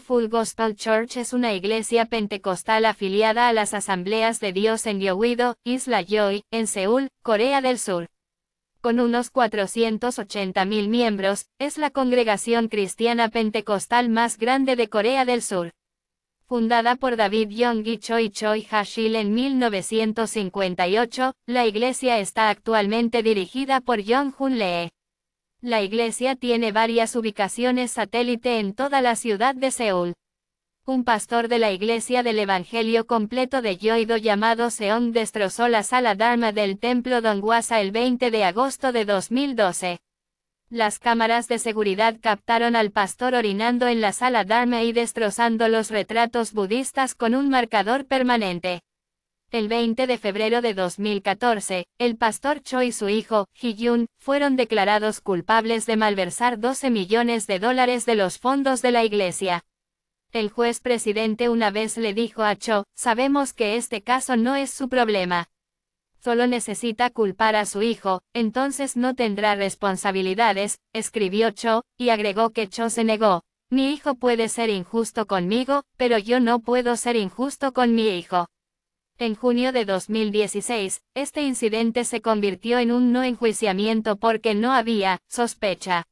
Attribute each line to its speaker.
Speaker 1: Full Gospel Church es una iglesia pentecostal afiliada a las Asambleas de Dios en Yeouido, Isla Joy, en Seúl, Corea del Sur. Con unos 480.000 miembros, es la congregación cristiana pentecostal más grande de Corea del Sur. Fundada por David Young y Choi Choi Hashil en 1958, la iglesia está actualmente dirigida por yong Hun Lee. La iglesia tiene varias ubicaciones satélite en toda la ciudad de Seúl. Un pastor de la iglesia del Evangelio completo de Yoido llamado Seón destrozó la sala Dharma del templo Donguasa el 20 de agosto de 2012. Las cámaras de seguridad captaron al pastor orinando en la sala Dharma y destrozando los retratos budistas con un marcador permanente. El 20 de febrero de 2014, el pastor Cho y su hijo, Hyun, fueron declarados culpables de malversar 12 millones de dólares de los fondos de la iglesia. El juez presidente una vez le dijo a Cho, sabemos que este caso no es su problema. Solo necesita culpar a su hijo, entonces no tendrá responsabilidades, escribió Cho, y agregó que Cho se negó. Mi hijo puede ser injusto conmigo, pero yo no puedo ser injusto con mi hijo. En junio de 2016, este incidente se convirtió en un no enjuiciamiento porque no había sospecha.